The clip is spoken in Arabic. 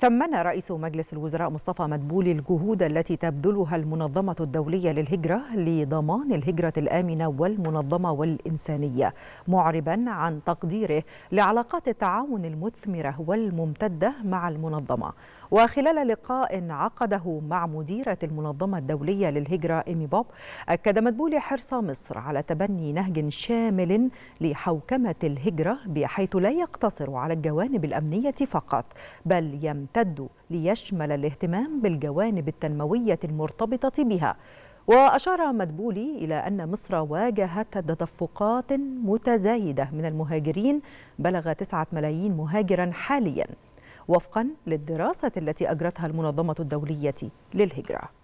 ثمن رئيس مجلس الوزراء مصطفى مدبولي الجهود التي تبذلها المنظمة الدولية للهجرة لضمان الهجرة الآمنة والمنظمة والإنسانية معربا عن تقديره لعلاقات التعاون المثمرة والممتدة مع المنظمة وخلال لقاء عقده مع مديرة المنظمة الدولية للهجرة إيمي بوب أكد مدبولي حرص مصر على تبني نهج شامل لحوكمة الهجرة بحيث لا يقتصر على الجوانب الأمنية فقط بل يمتد تمتد ليشمل الاهتمام بالجوانب التنموية المرتبطة بها وأشار مدبولي إلى أن مصر واجهت تدفقات متزايدة من المهاجرين بلغ 9 ملايين مهاجرا حاليا وفقا للدراسة التي أجرتها المنظمة الدولية للهجرة